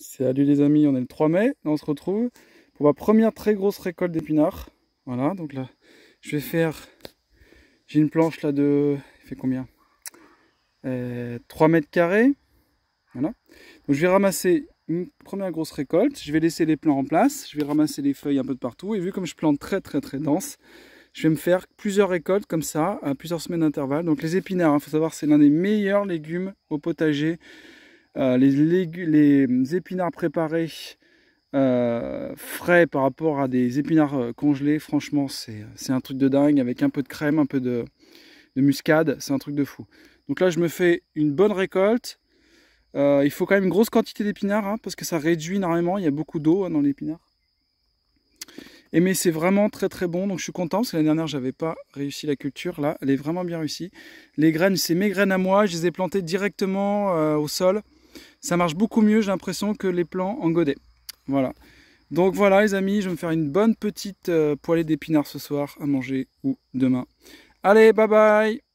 Salut les amis, on est le 3 mai, on se retrouve pour ma première très grosse récolte d'épinards. Voilà, donc là, je vais faire... J'ai une planche là de... Il fait combien 3 euh, mètres carrés. Voilà. Donc je vais ramasser une première grosse récolte. Je vais laisser les plants en place. Je vais ramasser les feuilles un peu de partout. Et vu comme je plante très très très dense, je vais me faire plusieurs récoltes comme ça, à plusieurs semaines d'intervalle. Donc les épinards, il hein, faut savoir, c'est l'un des meilleurs légumes au potager euh, les, épinards préparés euh, frais par rapport à des épinards euh, congelés, franchement, c'est un truc de dingue avec un peu de crème, un peu de, muscade, c'est un truc de fou. Donc là, je me fais une bonne récolte. il faut quand même une grosse quantité d'épinards hein, parce que ça réduit énormément. Il y a beaucoup d'eau hein, dans l'épinard. Et mais c'est vraiment très très bon. Donc je suis content parce que l'année dernière j'avais pas réussi la culture. Là, elle est vraiment bien réussie. Les graines, c'est mes graines à moi. Je les ai plantées directement au sol. Ça marche beaucoup mieux, j'ai l'impression, que les plans en godet. Voilà. Donc voilà les amis, je vais me faire une bonne petite euh, poêlée d'épinards ce soir à manger ou demain. Allez, bye bye